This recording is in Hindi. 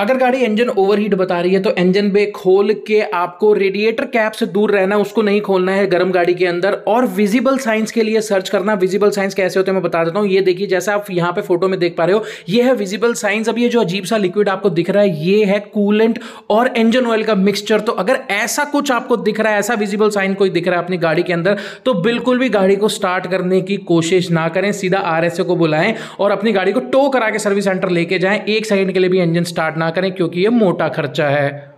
अगर गाड़ी इंजन ओवरहीट बता रही है तो इंजन बे खोल के आपको रेडिएटर कैप से दूर रहना उसको नहीं खोलना है गर्म गाड़ी के अंदर और विजिबल साइंस के लिए सर्च करना विजिबल साइंस कैसे होते हैं मैं बता देता हूँ ये देखिए जैसा आप यहाँ पे फोटो में देख पा रहे हो ये है विजिबल साइंस अब ये जो अजीब सा लिक्विड आपको दिख रहा है ये है कूलेंट और इंजन ऑयल का मिक्सचर तो अगर ऐसा कुछ आपको दिख रहा है ऐसा विजिबल साइन कोई दिख रहा है अपनी गाड़ी के अंदर तो बिल्कुल भी गाड़ी को स्टार्ट करने की कोशिश ना करें सीधा आर को बुलाएं और अपनी गाड़ी को टो करा के सर्विस सेंटर लेके जाएं एक सेकेंड के लिए भी इंजन स्टार्ट ना ना करें क्योंकि ये मोटा खर्चा है